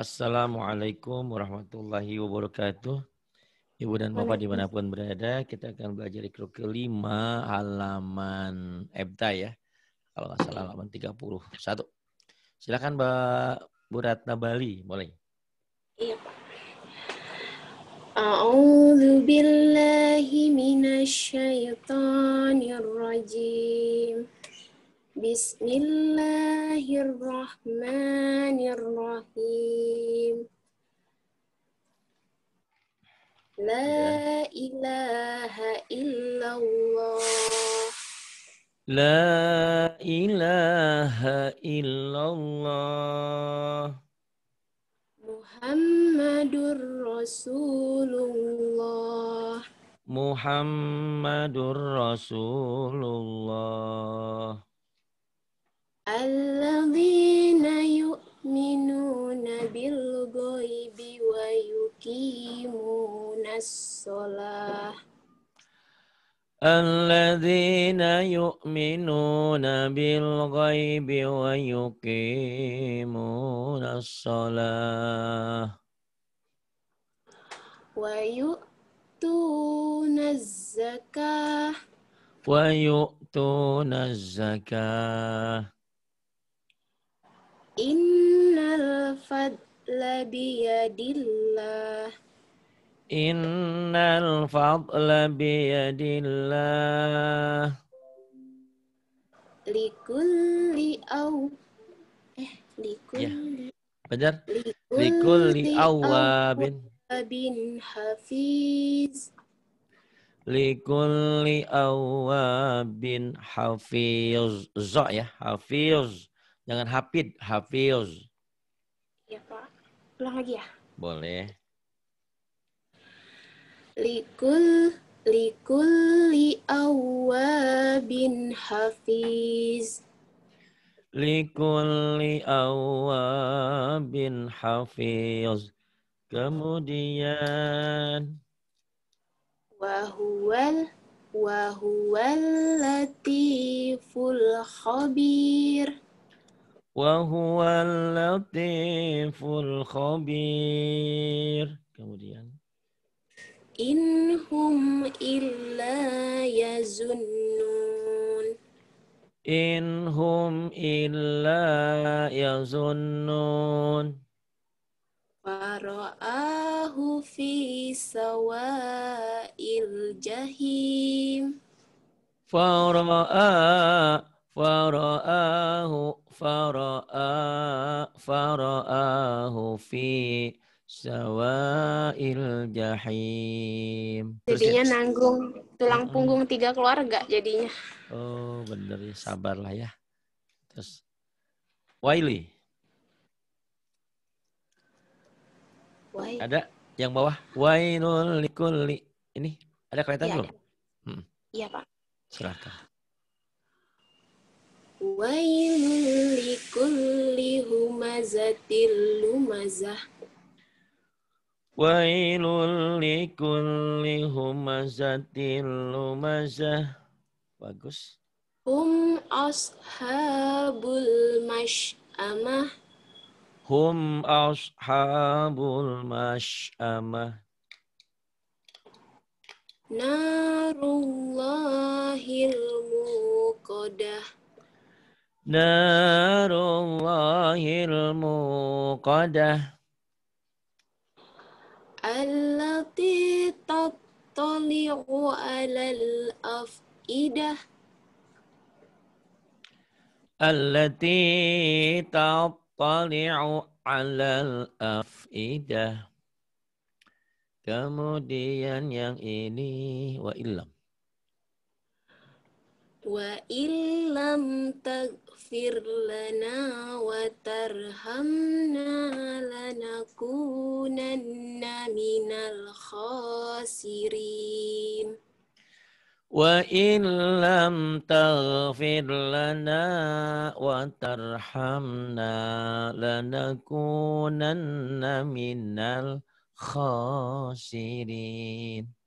Assalamualaikum warahmatullahi wabarakatuh. Ibu dan Bapak dimanapun berada, kita akan belajar ikro kelima halaman EBTA ya. Kalau nggak salah halaman 31. Silakan Mbak Buratna Bali, boleh? Iya Pak. A'udhu billahi minasyaitanirrajim. Bismillahirrahmanirrahim. La ya. ilaha illallah. La ilaha illallah. Muhammadur Rasulullah. Muhammadur Rasulullah. الذين يؤمنون بالغيب ويقيمون الصلاة الذين يؤمنون بالغيب ويقيمون الصلاة ويؤتون الزكاة ويؤتون الزكاة Innal fadla biyadillah. Innal fadla biyadillah. Likulli aw. Eh, ya. likulli. Ya. Bajar. Likulli awabin. Bin hafiz. Likulli awabin hafiz. Zok ya, hafiz. Jangan hafid, hafiz. Iya, Pak. Ulang lagi ya? Boleh. Likul likulli awabin hafiz. Likulli awabin hafiz. Kemudian wahuwal wahuwal latiful khabir. وهو اللطيف الخبير كمدين. إن هم إلا يظنون إن هم إلا يظنون فرآه في سواء الجحيم فرآه فرآه فرأى فرآه في sawail jahim. Jadinya nanggung tulang punggung tiga keluarga jadinya. Oh bener ya sabarlah ya. Terus Waili. Wai. Ada yang bawah Wailul likulli. Ini ada kelihatan ya, belum? Iya hmm. Pak. Silakan. Wailul likulli humazatil lumazah. Wailul likulli humazatil lumazah. Bagus. Hum ashabul mash'amah Hum ashabul mash'amah Narullahil muqadah. Narullahil muqadah Allati tattali'u alal afidah Allati tattali'u alal afidah Kemudian yang ini wa illam وإن لم تغفر لنا وترحمنا لنكونن من الخاسرين وإن لم تغفر لنا وترحمنا لنكونن من الخاسرين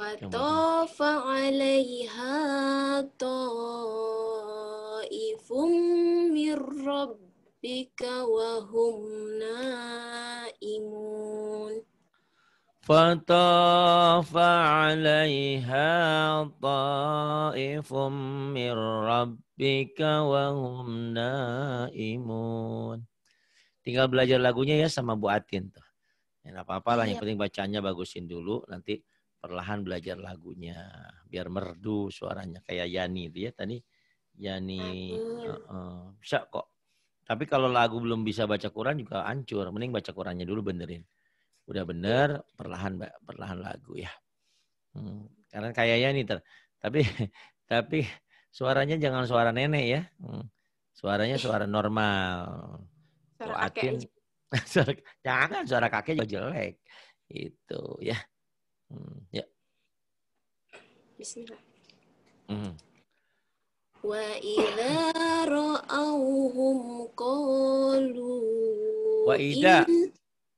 فَطَافَ عَلَيْهَا طائف من ربك وَهُمْ نَائِمُونَ فَطَافَ عَلَيْهَا طائف من ربك وَهُمْ نَائِمُونَ Tinggal belajar lagunya ya sama Bu Atin tuh. Ya, apa apalah yang iya. penting bacanya bagusin dulu. Nanti perlahan belajar lagunya biar merdu suaranya kayak Yani itu ya tadi Yani uh, uh, bisa kok tapi kalau lagu belum bisa baca Quran juga hancur mending baca Qurannya dulu benerin udah bener iya. perlahan perlahan lagu ya hmm, karena kayak Yani ter tapi tapi suaranya jangan suara nenek ya hmm, suaranya suara normal suara kakek jangan suara kakek juga jelek itu ya Hmm, ya. Bismillah. Hmm. Wa ida iya, ra'auhum qalu Wa ida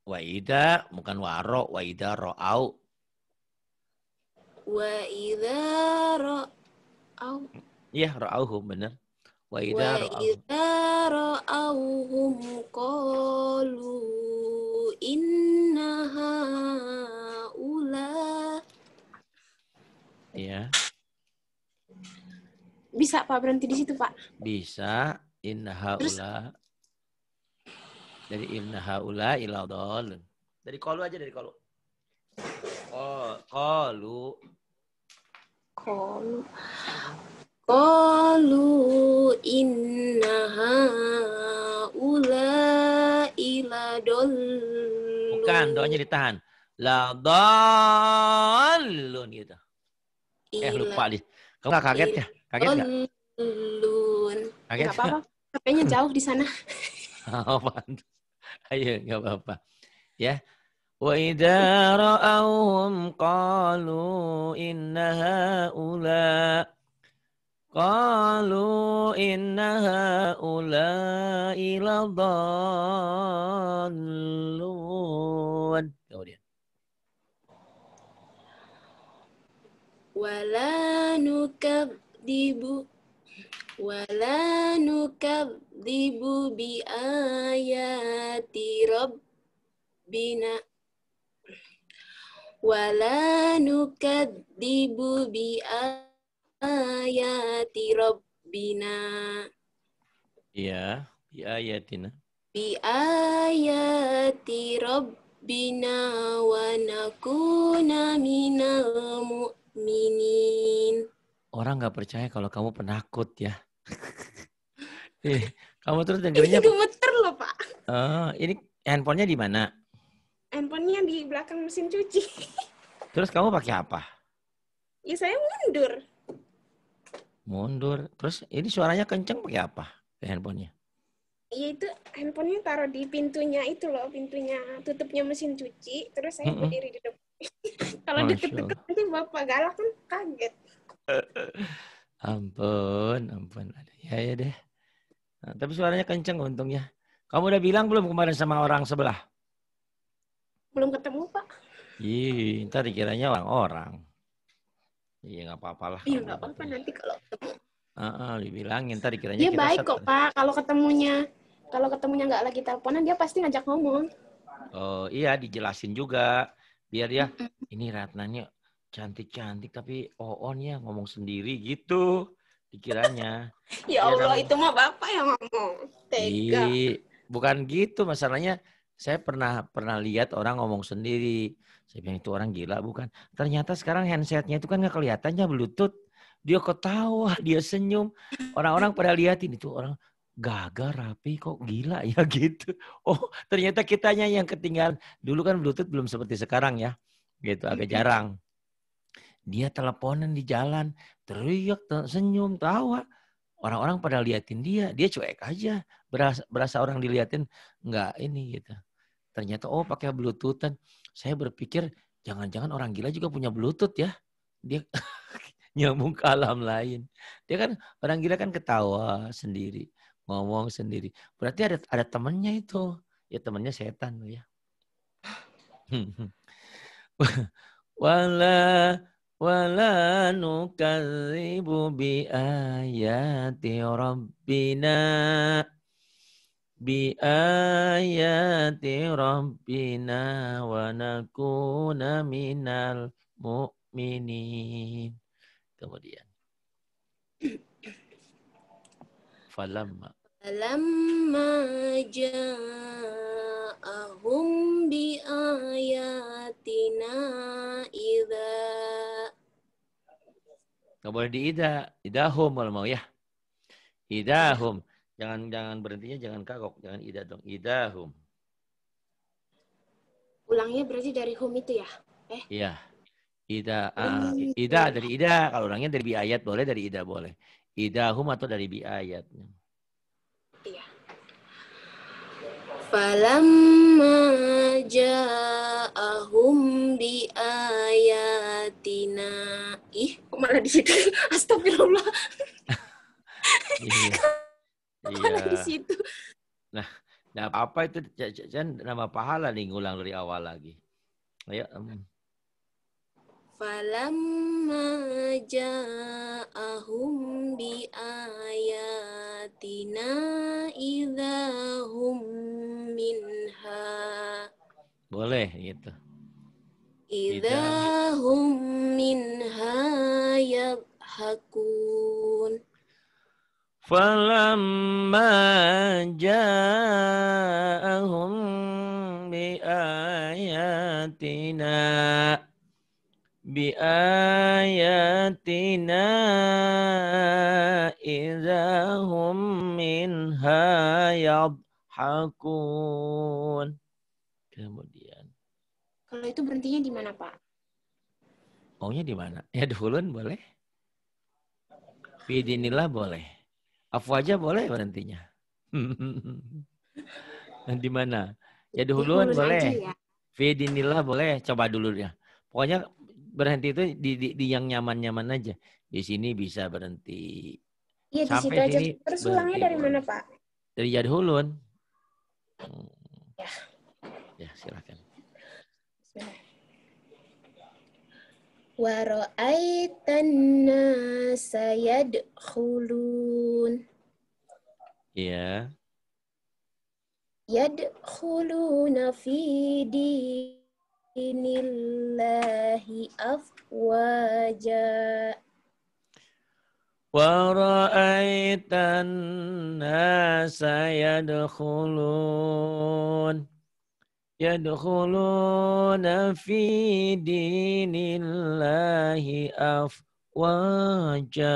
Wa ida bukan waro wa ida ra'au Wa ida ra'au Iya ra'auhum benar Wa ida ra'auhum qalu innaha ulai ya. Bisa Pak berhenti di situ Pak? Bisa. Inna haula. Dari inna haula ila dol. Dari kolu aja dari kolu. Oh, kolu. Kolu. Kolu inna haula ila dol. Bukan, doanya ditahan. La dolun gitu. Eh iya. lupa nih. Kamu gak kaget ya? Kaget gak? Lun. Kaget gak? apa-apa. jauh di sana. Oh, Ayo gak apa-apa. Ya. Wa idha ra'awhum qalu inna haula Qalu inna haula ila dhalun. wala dibu, wala dibu bi ayati rabbina wala dibu bi ayati rabbina iya bi ayatina bi ayati rabbina wa nakuna minal mu'minin Minin. Orang nggak percaya kalau kamu penakut ya. eh, kamu terus dengernya? Ini gemeter loh pak. Oh, ini handphonenya di mana? Handphonenya di belakang mesin cuci. terus kamu pakai apa? Ya saya mundur. Mundur. Terus ini suaranya kenceng pakai apa? Di eh, handphonenya? Iya itu handphonenya taruh di pintunya itu loh, pintunya tutupnya mesin cuci. Terus saya mm -mm. berdiri di depan Kalau deket-deket itu bapak galak kan kaget. ampun, ampun. Ya ya deh. Nah, tapi suaranya kenceng untungnya. Kamu udah bilang belum kemarin sama orang sebelah? Belum ketemu, Pak. Ih, ntar dikiranya orang-orang. Iya, nggak apa-apa lah. Iya, nggak apa-apa nanti kalau ketemu. Uh, uh, dibilangin, ntar dikiranya Iya baik kok, Pak. Kalau ketemunya, kalau ketemunya nggak lagi teleponan, dia pasti ngajak ngomong. Oh, iya, dijelasin juga biar ya ini Ratnanya cantik-cantik tapi oon ya ngomong sendiri gitu pikirannya ya Allah ya, itu mah bapak yang ngomong tega bukan gitu masalahnya saya pernah pernah lihat orang ngomong sendiri saya bilang itu orang gila bukan ternyata sekarang handsetnya itu kan nggak kelihatannya bluetooth dia ketawa dia senyum orang-orang pada liatin itu orang gagal rapi kok gila ya gitu. Oh ternyata kitanya yang ketinggalan. Dulu kan Bluetooth belum seperti sekarang ya. Gitu agak jarang. Dia teleponan di jalan. Teriak, senyum, tawa. Orang-orang pada liatin dia. Dia cuek aja. Berasa, berasa orang diliatin Enggak ini gitu. Ternyata oh pakai Bluetoothan. Saya berpikir jangan-jangan orang gila juga punya Bluetooth ya. Dia nyambung ke alam lain. Dia kan orang gila kan ketawa sendiri ngomong sendiri. Berarti ada ada temennya itu. Ya temennya setan ya. wala wala nukazibu bi ayati rabbina bi ayati rabbina wa nakuna minal mu'minin. Kemudian falamma falamma ja'ahum bi ayatina idza Gak boleh di ida, idahum kalau mau ya. Idahum. Jangan jangan berhentinya jangan kagok, jangan ida dong. Idahum. Ulangnya berarti dari hum itu ya? Eh. Iya. Ida, ah, uh, ida dari ida. Kalau ulangnya dari bi ayat boleh, dari ida boleh idahum atau dari bi ayatnya. Iya. Falamma ja'ahum bi ayatina. Ih, kok malah di situ? Astagfirullah. iya. malah di iya. situ? Nah, nah apa itu nama pahala nih ngulang dari awal lagi. Ayo. Um. Falamma ja'ahum bi ayatina idahum minha. Boleh gitu. Idahum minha yabhakun. Falamma ja'ahum bi ayatina بآياتنا إذا هم منها يضحكون kemudian kalau itu berhentinya di mana Pak? Maunya di mana? Ya dulun boleh. Bidinilah boleh. Afu aja boleh berhentinya. di mana? Ya dahulun boleh. Ya. boleh. Coba dulu ya. Pokoknya berhenti itu di, di, di yang nyaman-nyaman aja. Di sini bisa berhenti. Iya di situ aja. Terus pulangnya dari mana Pak? Dari Jadhulun. Hmm. Ya. Ya silakan. Waro'aitanna nasa Ya. Iya. Yadkhuluna fi inillahi afwaja ورأيت الناس يدخلون يدخلون في دين الله أفواجا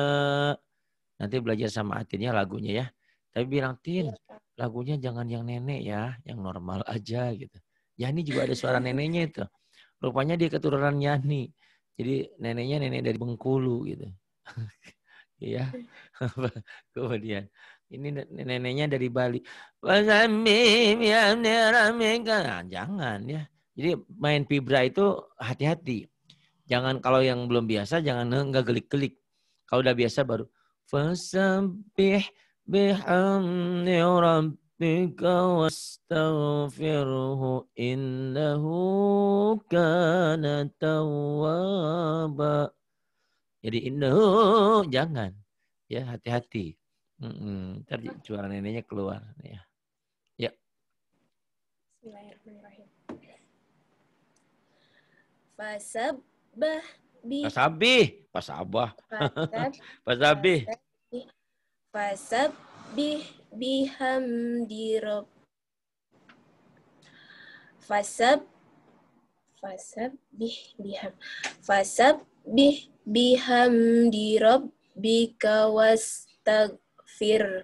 Nanti belajar sama Atinnya lagunya ya. Tapi bilang, Tin, iya, lagunya jangan yang nenek ya, yang normal aja gitu. Yani juga ada suara neneknya itu. Rupanya dia keturunan Yani. Jadi neneknya nenek dari Bengkulu gitu. Iya. Kemudian ini neneknya dari Bali. Ya nah, jangan ya. Jadi main pibra itu hati-hati. Jangan kalau yang belum biasa jangan enggak gelik-gelik. Kalau udah biasa baru fasabih bihamdi ربك واستغفره إنه كان توابا jadi innahu jangan ya hati-hati Hmm, ntar juara neneknya keluar ya ya Bismillahirrahmanirrahim Fasabah bi Fasabih Fasabah Fasabih Fasabih biham dirob fasab fasab bih biham fasab bih biham di rabbika wastagfir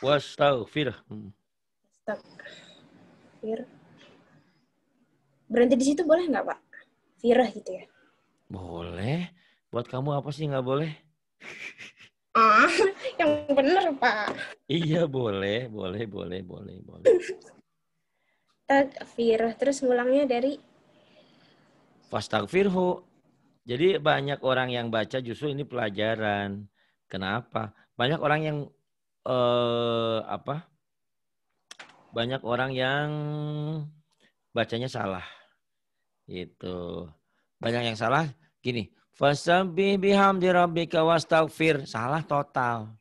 wastagfir wastagfir berhenti di situ boleh nggak pak firah gitu ya boleh buat kamu apa sih nggak boleh ah yang bener pak iya boleh boleh boleh boleh boleh takfir terus ulangnya dari fastagfirhu jadi banyak orang yang baca justru ini pelajaran kenapa banyak orang yang eh, apa banyak orang yang bacanya salah itu banyak yang salah gini Fasabih bihamdi rabbika wastaghfir. Salah total.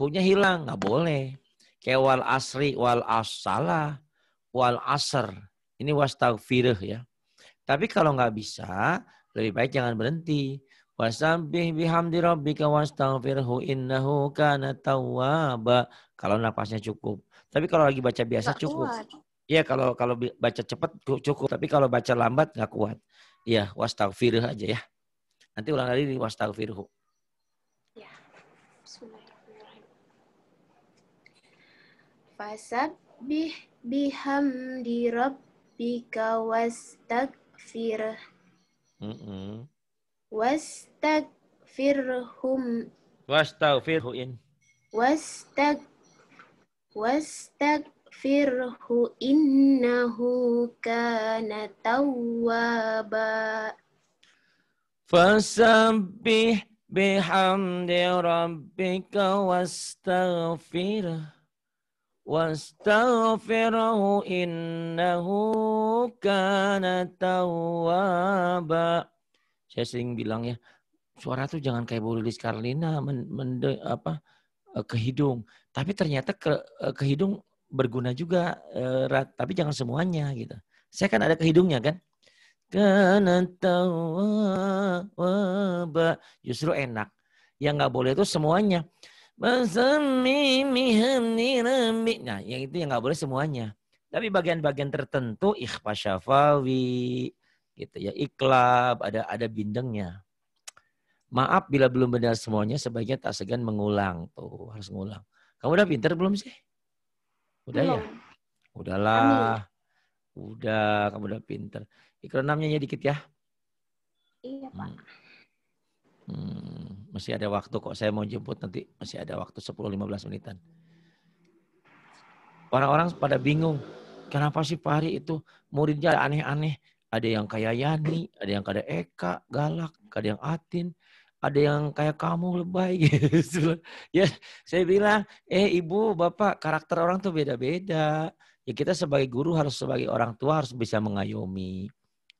Hunya hilang, nggak boleh. Kayak wal asri wal asala wal asr. Ini wastaghfirah ya. Tapi kalau nggak bisa, lebih baik jangan berhenti. Wasabih bihamdi rabbika hu innahu kana tawwaba. Kalau napasnya cukup. Tapi kalau lagi baca biasa gak cukup. Iya kalau kalau baca cepat cukup, tapi kalau baca lambat nggak kuat. Iya, wastaghfirah aja ya. Nanti ulang lagi di wastagfirhu. Ya. Bismillahirrahmanirrahim. Fasabbih bihamdi rabbika wastagfir. Mm -mm. Wastagfirhum. Wastagfirhuin. Wastag wastagfirhu innahu kana tawwaba. Fasabih bihamdi rabbika wastaghfirah. واستغفره innahu kana توابا saya sering bilang ya suara tuh jangan kayak Bu Lilis Karlina men, men, apa eh, ke hidung tapi ternyata ke, eh, ke hidung berguna juga eh, tapi jangan semuanya gitu saya kan ada ke hidungnya kan Kana tawwaba. Justru enak. Yang nggak boleh itu semuanya. Nah, yang itu yang nggak boleh semuanya. Tapi bagian-bagian tertentu ikhfa syafawi, gitu ya iklab, ada ada bindengnya. Maaf bila belum benar semuanya, sebaiknya tak segan mengulang tuh harus mengulang. Kamu udah pinter belum sih? Udah ya? belum. ya. Udahlah. Amin. Udah, kamu udah pinter. Mikronamnya ya dikit ya. Iya, Pak. Hmm. hmm. Masih ada waktu kok. Saya mau jemput nanti. Masih ada waktu 10-15 menitan. Orang-orang pada bingung. Kenapa sih Pari itu muridnya aneh-aneh? Ada yang kayak Yani, ada yang kayak Eka, galak, ada yang Atin, ada yang kayak kamu lebay gitu. ya, saya bilang, eh ibu, bapak, karakter orang tuh beda-beda. Ya kita sebagai guru harus sebagai orang tua harus bisa mengayomi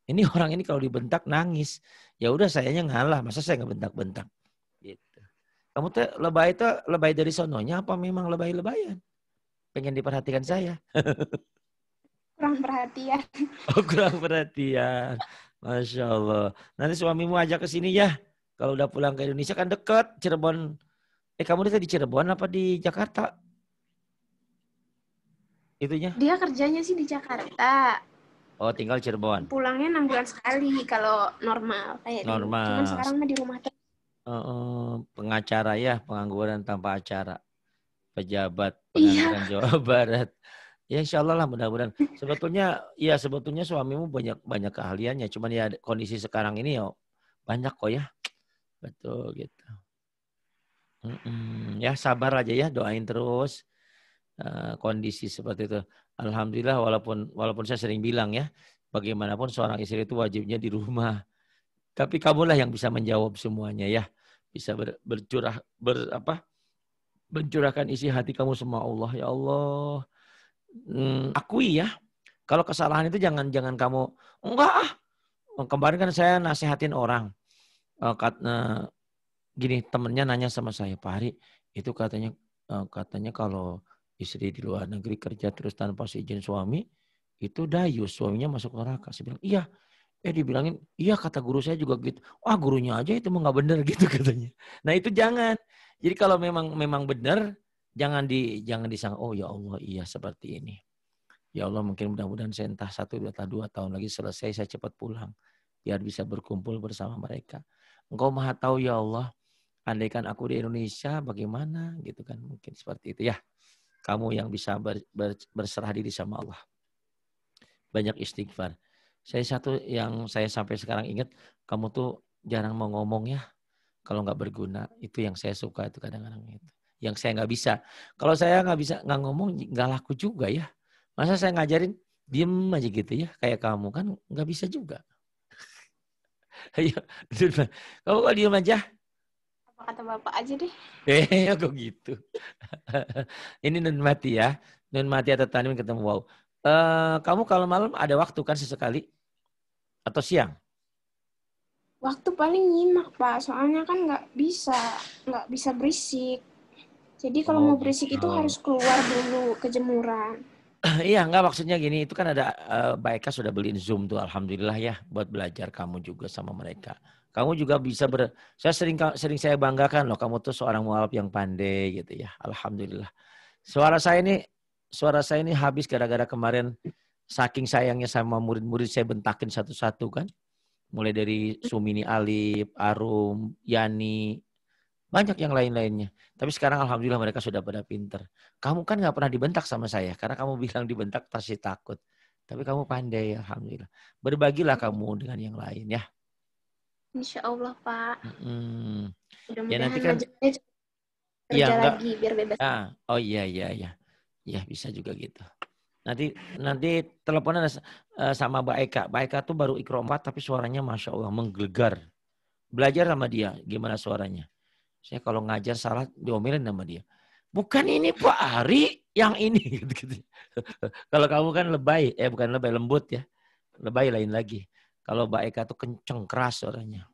ini orang ini kalau dibentak nangis. Ya udah sayanya ngalah, masa saya nggak bentak-bentak. Gitu. Kamu tuh lebay itu lebay dari sononya apa memang lebay-lebayan? Pengen diperhatikan saya. kurang perhatian. Oh, kurang perhatian. Masya Allah. Nanti suamimu ajak ke sini ya. Kalau udah pulang ke Indonesia kan deket Cirebon. Eh kamu itu di Cirebon apa di Jakarta? Itunya? Dia kerjanya sih di Jakarta. Oh, tinggal Cirebon. Pulangnya enam bulan sekali kalau normal kayak normal. Cuman sekarang di rumah terus. Uh, uh, pengacara ya, pengangguran tanpa acara. Pejabat pengangguran iya. Jawa Barat. Ya insya Allah lah mudah-mudahan. Sebetulnya ya sebetulnya suamimu banyak banyak keahliannya. Cuman ya kondisi sekarang ini ya banyak kok ya. Betul gitu. Mm -mm. Ya sabar aja ya, doain terus. Uh, kondisi seperti itu. Alhamdulillah walaupun walaupun saya sering bilang ya, bagaimanapun seorang istri itu wajibnya di rumah. Tapi kamulah yang bisa menjawab semuanya ya. Bisa ber, bercurah ber apa? Mencurahkan isi hati kamu semua Allah ya Allah. Hmm, akui ya. Kalau kesalahan itu jangan jangan kamu enggak ah. Oh, kemarin kan saya nasihatin orang. Uh, kat, eh, gini temennya nanya sama saya Pak Hari itu katanya eh, katanya kalau istri di luar negeri kerja terus tanpa seizin suami, itu dayus, suaminya masuk neraka. Saya bilang, iya. Eh dibilangin, iya kata guru saya juga gitu. Wah gurunya aja itu mau nggak bener gitu katanya. Nah itu jangan. Jadi kalau memang memang bener, jangan di jangan disang. Oh ya Allah, iya seperti ini. Ya Allah mungkin mudah-mudahan saya entah satu atau dua tahun lagi selesai saya cepat pulang biar bisa berkumpul bersama mereka. Engkau maha tahu ya Allah, andaikan aku di Indonesia bagaimana gitu kan mungkin seperti itu ya kamu yang bisa ber, ber, berserah diri sama Allah. Banyak istighfar. Saya satu yang saya sampai sekarang ingat, kamu tuh jarang mau ngomong ya kalau nggak berguna. Itu yang saya suka itu kadang-kadang itu. Yang saya nggak bisa. Kalau saya nggak bisa nggak ngomong nggak laku juga ya. Masa saya ngajarin diem aja gitu ya kayak kamu kan nggak bisa juga. Ayo, iya, kamu kalau diem aja? kata bapak aja deh. Eh, kok gitu. Ini nun mati ya. Nun mati atau tanim ketemu wow. Eh, kamu kalau malam ada waktu kan sesekali? Atau siang? Waktu paling nyimak, Pak. Soalnya kan nggak bisa, nggak bisa berisik. Jadi kalau oh, mau berisik itu gitu. harus keluar dulu kejemuran. Iya, nggak maksudnya gini, itu kan ada uh, eh, Baika sudah beliin Zoom tuh, alhamdulillah ya, buat belajar kamu juga sama mereka. Kamu juga bisa ber saya sering sering saya banggakan loh kamu tuh seorang mualaf yang pandai gitu ya. Alhamdulillah. Suara saya ini suara saya ini habis gara-gara kemarin saking sayangnya sama murid-murid saya bentakin satu-satu kan. Mulai dari Sumini Alif, Arum, Yani, banyak yang lain-lainnya. Tapi sekarang alhamdulillah mereka sudah pada pinter. Kamu kan nggak pernah dibentak sama saya karena kamu bilang dibentak pasti takut. Tapi kamu pandai, alhamdulillah. Berbagilah kamu dengan yang lain ya. Insya Allah Pak. Hmm. Ya nanti kan. Iya enggak. Lagi, biar bebas. Ah, oh iya iya iya. Ya bisa juga gitu. Nanti nanti teleponan eh, sama Mbak Eka. Mbak Eka tuh baru ikro empat tapi suaranya masya Allah menggelegar. Belajar sama dia gimana suaranya. Saya kalau ngajar salah diomelin sama dia. Bukan ini Pak Ari yang ini. Gitu, gitu. kalau kamu kan lebay, eh bukan lebay lembut ya. Lebay lain lagi. Kalau Mbak Eka tuh kenceng keras orangnya.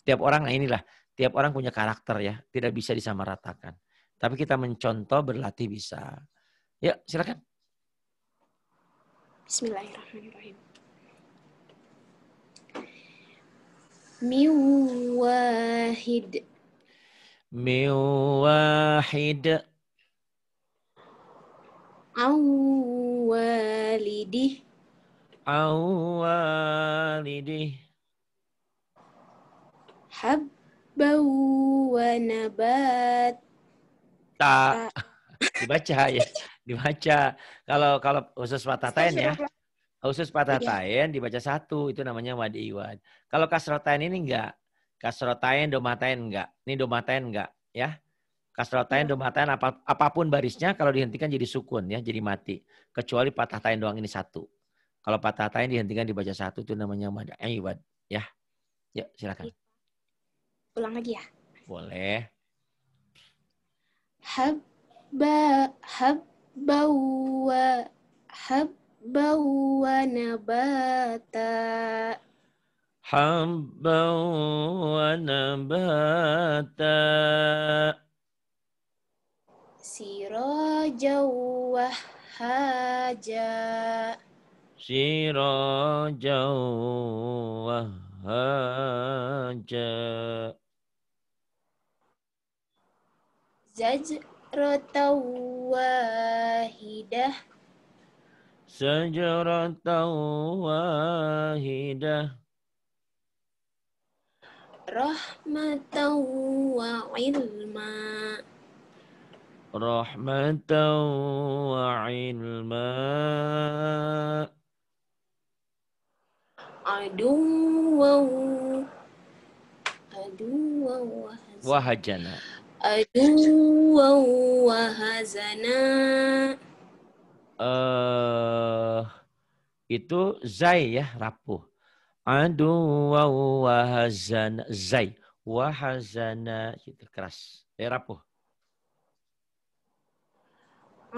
Tiap orang nah inilah, tiap orang punya karakter ya, tidak bisa disamaratakan. Tapi kita mencontoh berlatih bisa. Ya, silakan. Bismillahirrahmanirrahim. Miwahid. Miwahid. Awalidih awalidih والده wa nabat tak dibaca ya dibaca kalau kalau khusus patatain ya khusus iya. patatain dibaca satu itu namanya wadi iwad kalau kasrotain ini enggak kasrotain domatain enggak ini domatain enggak ya kasrotain iya. domatain apa, apapun barisnya kalau dihentikan jadi sukun ya jadi mati kecuali patatain doang ini satu kalau patah tain dihentikan dibaca satu itu namanya mad eh, ibad. Ya. Ya, silakan. Ulang lagi ya. Boleh. Habba habbawa habbawa nabata. habbawa nabata. Sirajaw wa haja. سراجا وهاجا زجرة واحدة زجرة واحدة رحمة وعلما رحمة وعلما aduwahu aduwahu wahajana aduwahu wahazana eh uh, itu zai ya rapuh aduwahu wahazana zai wahazana itu keras ya rapuh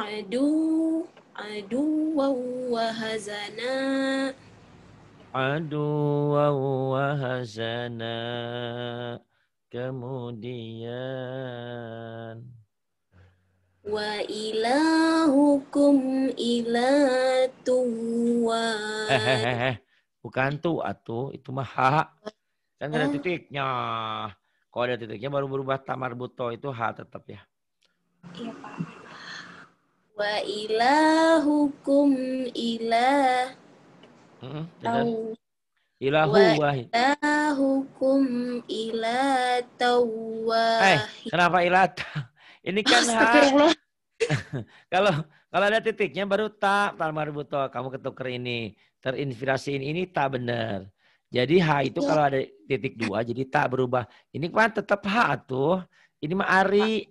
adu adu wahazana aduwa wahazana kemudian wa ilahukum ilatu wa eh, eh, eh, bukan tuh atu itu mah ha kan ada ah. titiknya kalau ada titiknya baru berubah tamar buto itu ha tetap ya iya pak wa ilahukum ilah Tahu. Ilahu wahid. hukum ila tawahid. Eh, kenapa ilat? Ini kan oh, kalau kalau ada titiknya baru tak. ta marbuto kamu ketuker ini terinspirasi ini, ini tak benar. Jadi h itu ya. kalau ada titik dua jadi tak berubah. Ini kan tetap h tuh. Ini mah ari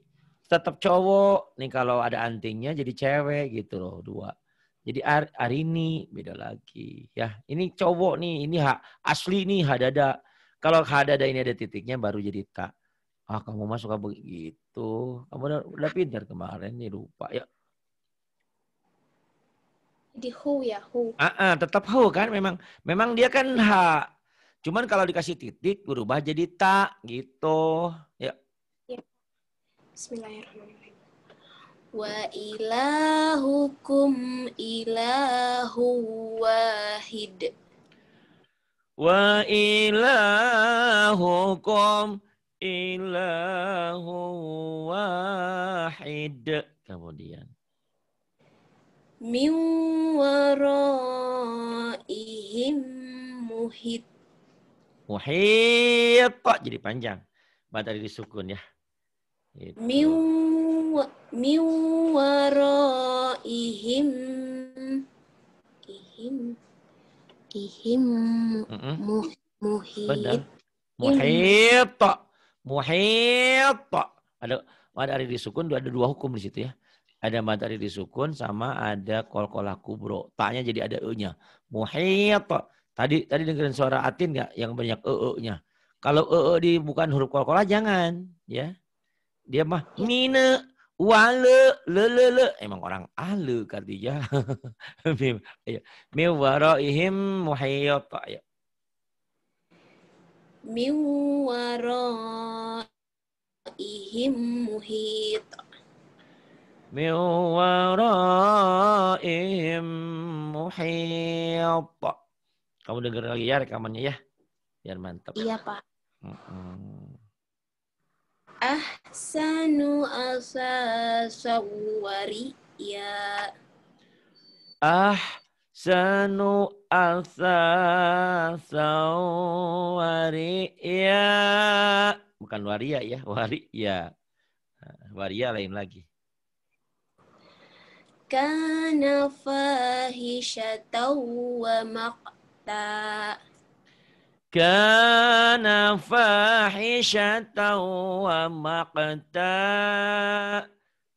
tetap cowok. Nih kalau ada antingnya jadi cewek gitu loh dua. Jadi hari ini beda lagi. Ya, ini cowok nih, ini hak asli nih hadada. Kalau hadada ini ada titiknya baru jadi tak. Ah, kamu masuk suka begitu. Kamu udah, udah pintar kemarin nih lupa ya. Jadi hu ya hu. Ah, ah, tetap hu kan memang memang dia kan hak. Cuman kalau dikasih titik berubah jadi tak gitu. Ya. ya. Bismillahirrahmanirrahim. Wa ilahukum ilahu wahid. Wa ilahukum ilahu wahid. Kemudian. Min waraihim muhit. Muhit. Jadi panjang. Bahkan tadi sukun ya. Gitu. Min ihim ihim muhit. Muhit. Muhit. Ada matahari disukun ada dua hukum di situ ya. Ada matahari disukun sama ada kol-kolah kubro. Taknya jadi ada e-nya. Muhit. Tadi tadi dengerin suara atin nggak yang banyak e-nya. Kalau e, -e di bukan huruf kol-kolah jangan ya. Dia mah ngine ya. wale lele le emang orang ale kartija ya. min waraihim muhayyata ya min waraihim muhit min waraihim kamu dengar lagi ya rekamannya ya biar mantap iya pak mm -mm. Ahsanu asasawari ya. Ahsanu asasawari ya. Bukan waria ya, wari ya. Waria lain lagi. Kana fahishatau wa maqta. كان فاحشة ومقتا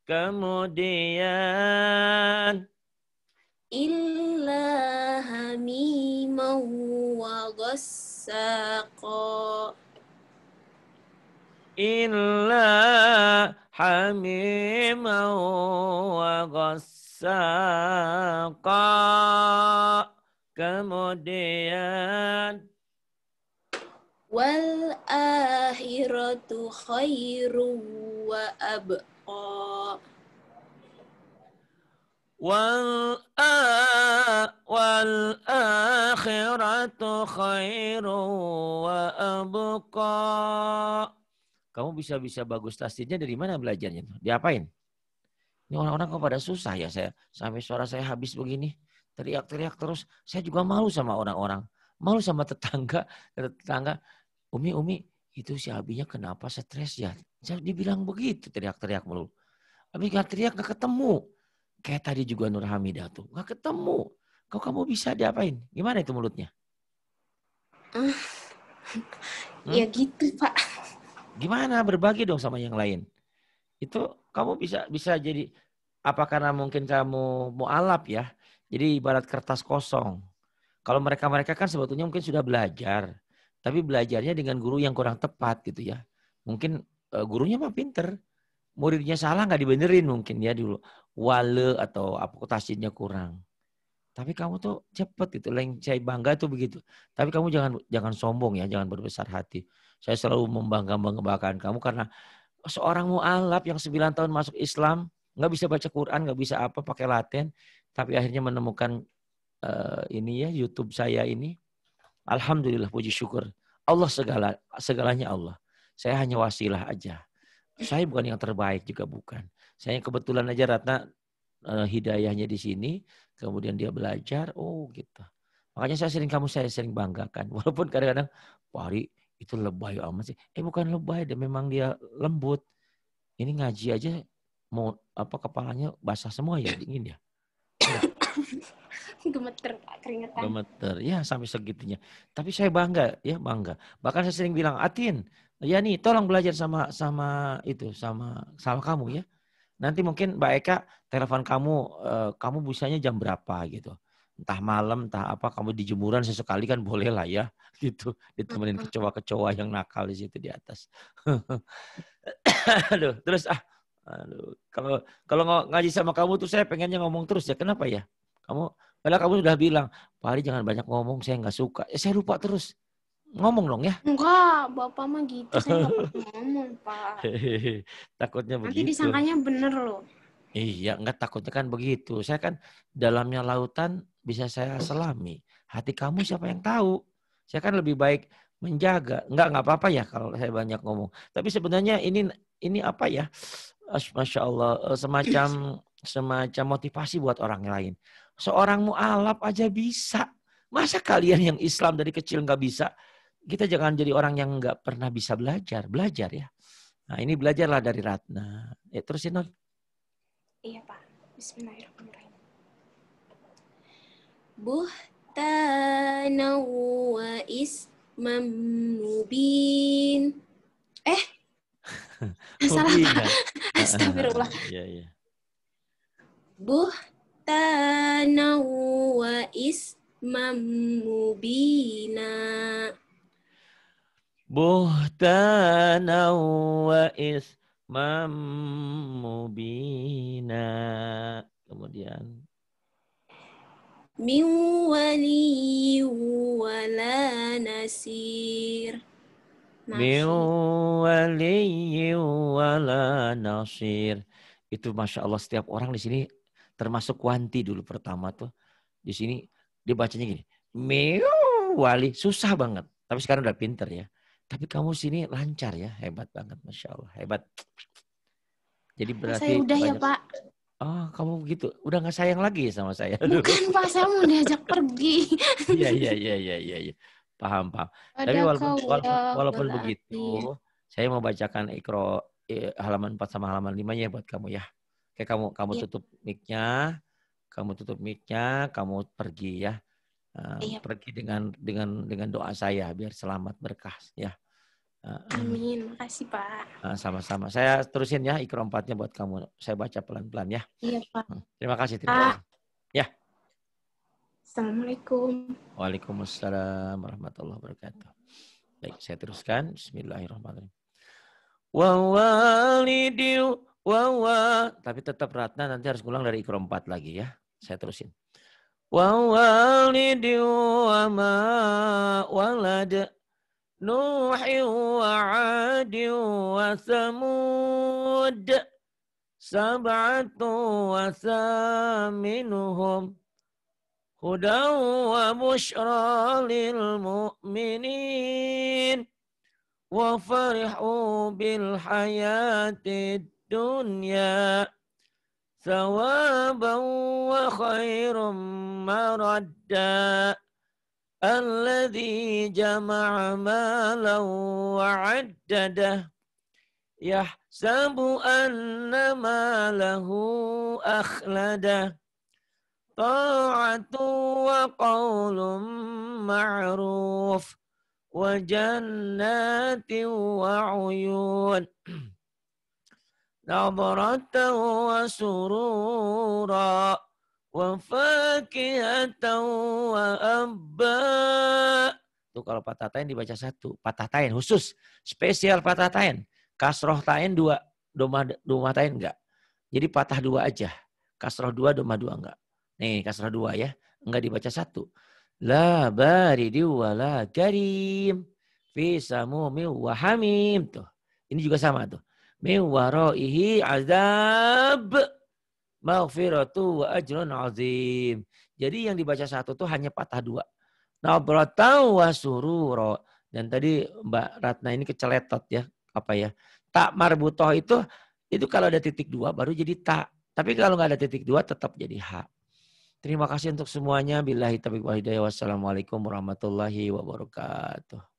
kemudian إلا هميما وغساقا إلا حميما وغساقا kemudian wal akhiratu khairu wa abqa wal a wal akhiratu khairu wa abqa kamu bisa-bisa bagus tasdidnya dari mana belajarnya? Diapain? Ini orang-orang kok pada susah ya saya. Sampai suara saya habis begini. Teriak-teriak terus. Saya juga malu sama orang-orang. Malu sama tetangga. Tetangga Umi, Umi, itu si abinya kenapa stres ya? Jadi dibilang begitu, teriak-teriak melulu. Abi gak teriak gak ketemu. Kayak tadi juga Nur Hamidah tuh, gak ketemu. Kau kamu bisa diapain? Gimana itu mulutnya? Ah. Ya hmm? Ya gitu, Pak. Gimana? Berbagi dong sama yang lain. Itu kamu bisa bisa jadi apa karena mungkin kamu mau alap ya? Jadi ibarat kertas kosong. Kalau mereka-mereka kan sebetulnya mungkin sudah belajar tapi belajarnya dengan guru yang kurang tepat gitu ya. Mungkin uh, gurunya mah pinter, muridnya salah nggak dibenerin mungkin ya dulu. Wale atau apokotasinya kurang. Tapi kamu tuh cepet gitu, saya bangga tuh begitu. Tapi kamu jangan jangan sombong ya, jangan berbesar hati. Saya selalu membangga mengembangkan kamu karena seorang mu'alaf yang 9 tahun masuk Islam, nggak bisa baca Quran, nggak bisa apa, pakai laten. Tapi akhirnya menemukan uh, ini ya, Youtube saya ini Alhamdulillah puji syukur. Allah segala segalanya Allah. Saya hanya wasilah aja. Saya bukan yang terbaik juga bukan. Saya kebetulan aja Ratna uh, hidayahnya di sini, kemudian dia belajar, oh gitu. Makanya saya sering kamu saya sering banggakan. Walaupun kadang-kadang Pari itu lebay amat sih. Eh bukan lebay, Dia memang dia lembut. Ini ngaji aja mau apa kepalanya basah semua ya dingin ya. Iya. gemeter keringetan. Gemeter, ya sampai segitunya. Tapi saya bangga, ya bangga. Bahkan saya sering bilang, Atin, ya nih tolong belajar sama sama itu sama sama kamu ya. Nanti mungkin Mbak Eka telepon kamu, uh, kamu busanya jam berapa gitu. Entah malam, entah apa, kamu di jemuran sesekali kan boleh lah ya. Gitu, ditemenin kecoa-kecoa yang nakal di situ di atas. aduh, terus ah, aduh, kalau kalau ngaji sama kamu tuh saya pengennya ngomong terus ya. Kenapa ya? Kamu padahal kamu sudah bilang, Pak Ari jangan banyak ngomong, saya nggak suka. Ya, saya lupa terus. Ngomong dong ya. Enggak, Bapak mah gitu. Saya nggak ngomong, Pak. Takutnya begitu. Nanti disangkanya bener loh. Iya, enggak takutnya kan begitu. Saya kan dalamnya lautan bisa saya selami. Hati kamu siapa yang tahu? Saya kan lebih baik menjaga. Enggak, enggak apa-apa ya kalau saya banyak ngomong. Tapi sebenarnya ini ini apa ya? Masya Allah, eh, semacam semacam motivasi buat orang lain. Seorang mu'alaf aja bisa. Masa kalian yang Islam dari kecil nggak bisa? Kita jangan jadi orang yang nggak pernah bisa belajar. Belajar ya. Nah ini belajarlah dari Ratna. Ya, terusin Non. Iya Pak. Bismillahirrahmanirrahim. Buhtanau wa ismam mubin. Eh, salah Pak. Astagfirullah. Iya, iya. Buh buhtanan wa ismam mubina. Buhtanau wa ismam mubina. Kemudian min wali wala nasir min wali wala nasir itu masya Allah setiap orang di sini termasuk Wanti dulu pertama tuh di sini dia bacanya gini meu wali susah banget tapi sekarang udah pinter ya tapi kamu sini lancar ya hebat banget masya Allah hebat jadi berarti saya udah ya, banyak... ya pak oh kamu begitu udah nggak sayang lagi ya sama saya bukan pak saya mau diajak pergi iya iya iya iya iya ya. paham paham Ada tapi walaupun walaupun, walaupun begitu saya mau bacakan ikro eh, halaman 4 sama halaman 5 ya buat kamu ya Oke, kamu kamu yeah. tutup mic-nya. Kamu tutup mic-nya, kamu pergi ya. Uh, eh, yeah. pergi dengan dengan dengan doa saya biar selamat berkah ya. Uh, Amin, makasih Pak. Uh, sama-sama. Saya terusin ya ikro empatnya buat kamu. Saya baca pelan-pelan ya. Iya Pak. Terima kasih. Terima ah. kasih. Ya. Assalamualaikum. Waalaikumsalam warahmatullahi wabarakatuh. Baik, saya teruskan. Bismillahirrahmanirrahim. Wa walidiu wah. tapi tetap Ratna nanti harus pulang dari ikro 4 lagi ya. Saya terusin. Wawalidi wa ma walad Nuhi wa Adi wa Samud Sab'atu wa saminuhum Hudan wa bushra lil mu'minin Wa farihu bil hayatid الدنيا ثوابا وخير مردا الذي جمع مالا وعدده يحسب أن ماله أخلده طاعة وقول معروف وجنات وعيون نظرة وسرورا وفاكهة وأبا Itu kalau patah tain dibaca satu. Patah tain khusus. Spesial patah tain. Kasroh tain dua. Doma, doma tain enggak. Jadi patah dua aja. Kasroh dua, doma dua enggak. Nih kasroh dua ya. Enggak dibaca satu. La baridi wa la karim. Fi samumi wa hamim. Tuh. Ini juga sama tuh min waraihi azab maghfiratu wa ajrun azim. Jadi yang dibaca satu tuh hanya patah dua. Nabratan wa sururo. Dan tadi Mbak Ratna ini keceletot ya. Apa ya. Tak marbutoh itu, itu kalau ada titik dua baru jadi tak. Tapi kalau nggak ada titik dua tetap jadi hak. Terima kasih untuk semuanya. Billahi taufiq wa hidayah. Wassalamualaikum warahmatullahi wabarakatuh.